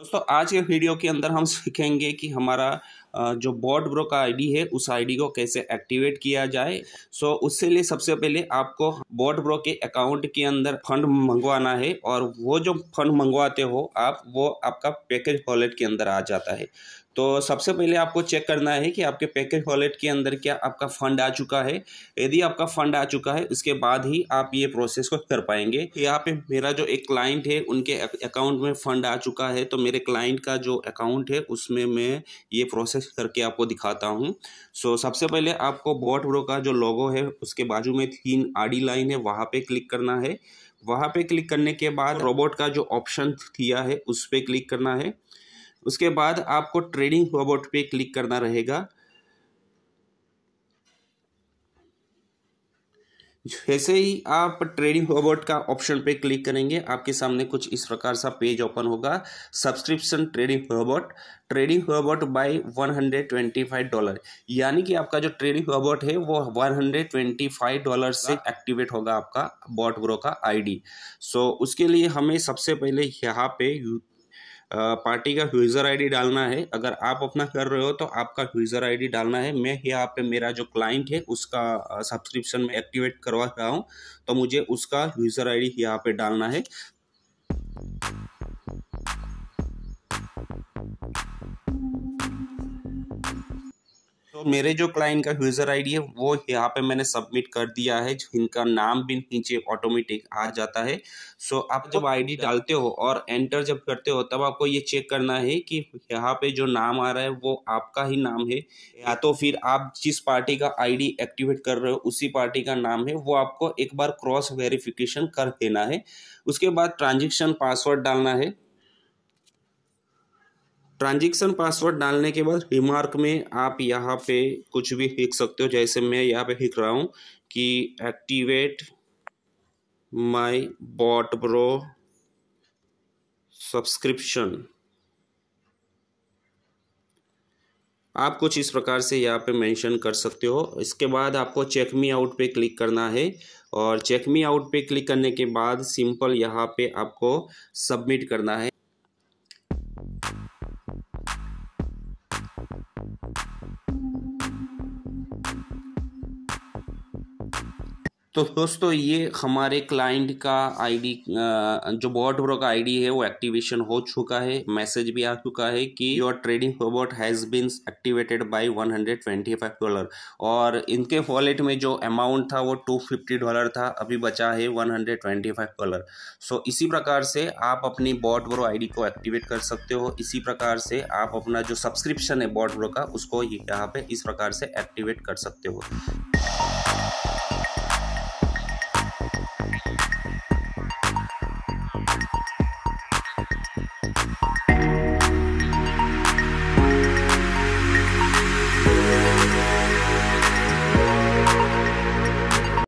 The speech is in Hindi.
दोस्तों आज के वीडियो के अंदर हम सीखेंगे कि हमारा जो बॉड ब्रो का आईडी है उस आईडी को कैसे एक्टिवेट किया जाए सो उससे लिए सबसे पहले आपको बॉड ब्रो के अकाउंट के अंदर फंड मंगवाना है और वो जो फंड मंगवाते हो आप वो आपका पैकेज वॉलेट के अंदर आ जाता है तो सबसे पहले आपको चेक करना है कि आपके पैकेज वॉलेट के अंदर क्या आपका फंड आ चुका है यदि आपका फंड आ चुका है उसके बाद ही आप ये प्रोसेस को कर पाएंगे यहाँ पे मेरा जो एक क्लाइंट है उनके अकाउंट में फंड आ चुका है तो मेरे क्लाइंट का जो अकाउंट है उसमें मैं ये प्रोसेस करके आपको दिखाता हूँ सो so, सबसे पहले आपको बॉट ब्रो का जो लोगो है उसके बाजू में तीन आडी लाइन है वहाँ पे क्लिक करना है वहाँ पे क्लिक करने के बाद रोबोट का जो ऑप्शन दिया है उस पर क्लिक करना है उसके बाद आपको ट्रेडिंग रोबोट पर क्लिक करना रहेगा जैसे ही आप ट्रेडिंग रोबोट का ऑप्शन पे क्लिक करेंगे आपके सामने कुछ इस प्रकार सा पेज ओपन होगा subscription trading robot trading robot buy 125 dollar यानी कि आपका जो ट्रेडिंग रोबोट है वो 125 डॉलर से एक्टिवेट होगा आपका बॉट ग्रो का आईडी सो so, उसके लिए हमें सबसे पहले यहाँ पे पार्टी का यूज़र आईडी डालना है अगर आप अपना कर रहे हो तो आपका यूज़र आईडी डालना है मैं यहाँ पे मेरा जो क्लाइंट है उसका सब्सक्रिप्शन में एक्टिवेट करवा रहा हूँ तो मुझे उसका यूज़र आईडी यहाँ पे डालना है तो मेरे जो क्लाइंट का यूज़र आईडी है वो यहाँ पे मैंने सबमिट कर दिया है इनका नाम भी नीचे ऑटोमेटिक आ जाता है सो आप जब आईडी डालते हो और एंटर जब करते हो तब आपको ये चेक करना है कि यहाँ पे जो नाम आ रहा है वो आपका ही नाम है या तो फिर आप जिस पार्टी का आईडी एक्टिवेट कर रहे हो उसी पार्टी का नाम है वो आपको एक बार क्रॉस वेरिफिकेशन कर देना है उसके बाद ट्रांजेक्शन पासवर्ड डालना है ट्रांजेक्शन पासवर्ड डालने के बाद रिमार्क में आप यहाँ पे कुछ भी लिख सकते हो जैसे मैं यहाँ पे लिख रहा हूँ कि activate my bot bro subscription आप कुछ इस प्रकार से यहाँ पे मेंशन कर सकते हो इसके बाद आपको चेक मी आउट पे क्लिक करना है और चेक मी आउट पे क्लिक करने के बाद सिंपल यहाँ पे आपको सबमिट करना है तो दोस्तों ये हमारे क्लाइंट का आईडी जो बॉट ब्रो का आईडी है वो एक्टिवेशन हो चुका है मैसेज भी आ चुका है कि your trading robot has been activated by 125 dollar और इनके वॉलेट में जो अमाउंट था वो 250 डॉलर था अभी बचा है 125 डॉलर सो इसी प्रकार से आप अपनी बॉट ब्रो आई को एक्टिवेट कर सकते हो इसी प्रकार से आप अपना जो सब्सक्रिप्शन है बॉट ब्रो का उसको यहाँ पे इस प्रकार से एक्टिवेट कर सकते हो